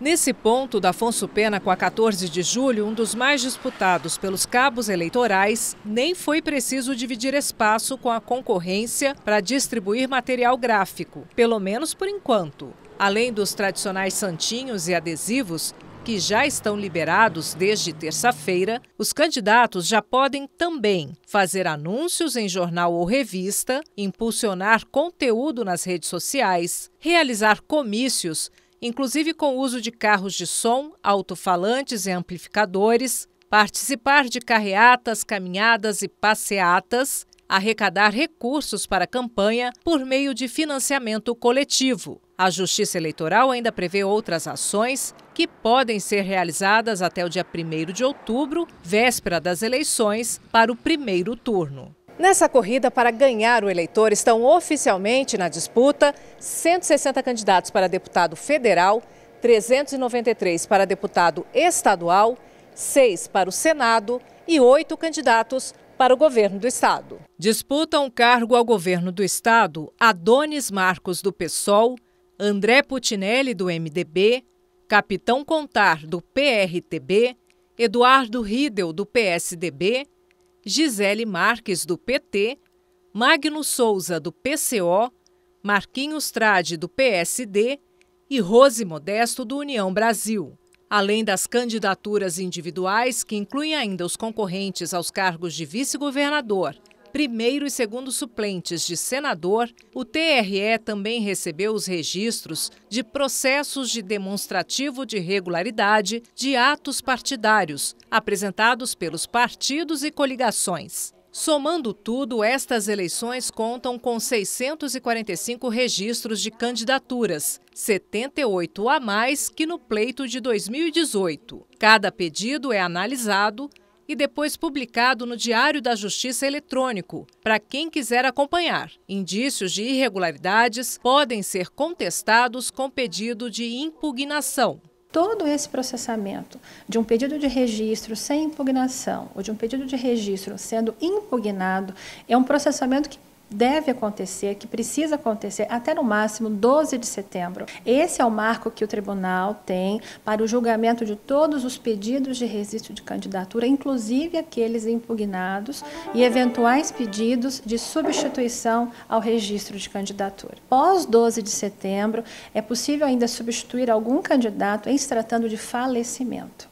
Nesse ponto da Afonso Pena com a 14 de julho, um dos mais disputados pelos cabos eleitorais, nem foi preciso dividir espaço com a concorrência para distribuir material gráfico, pelo menos por enquanto. Além dos tradicionais santinhos e adesivos, que já estão liberados desde terça-feira, os candidatos já podem também fazer anúncios em jornal ou revista, impulsionar conteúdo nas redes sociais, realizar comícios inclusive com o uso de carros de som, alto-falantes e amplificadores, participar de carreatas, caminhadas e passeatas, arrecadar recursos para a campanha por meio de financiamento coletivo. A Justiça Eleitoral ainda prevê outras ações que podem ser realizadas até o dia 1 de outubro, véspera das eleições, para o primeiro turno. Nessa corrida para ganhar o eleitor estão oficialmente na disputa 160 candidatos para deputado federal, 393 para deputado estadual, 6 para o Senado e 8 candidatos para o governo do estado. Disputam um cargo ao governo do estado Adonis Marcos do PSOL, André Putinelli do MDB, Capitão Contar do PRTB, Eduardo Riedel do PSDB Gisele Marques, do PT, Magno Souza, do PCO, Marquinhos Trade, do PSD e Rose Modesto, do União Brasil. Além das candidaturas individuais, que incluem ainda os concorrentes aos cargos de vice-governador, primeiro e segundo suplentes de senador, o TRE também recebeu os registros de processos de demonstrativo de regularidade de atos partidários apresentados pelos partidos e coligações. Somando tudo, estas eleições contam com 645 registros de candidaturas, 78 a mais que no pleito de 2018. Cada pedido é analisado e depois publicado no Diário da Justiça Eletrônico, para quem quiser acompanhar. Indícios de irregularidades podem ser contestados com pedido de impugnação. Todo esse processamento de um pedido de registro sem impugnação ou de um pedido de registro sendo impugnado é um processamento que deve acontecer, que precisa acontecer até no máximo 12 de setembro. Esse é o marco que o tribunal tem para o julgamento de todos os pedidos de registro de candidatura, inclusive aqueles impugnados e eventuais pedidos de substituição ao registro de candidatura. Pós 12 de setembro, é possível ainda substituir algum candidato em se tratando de falecimento.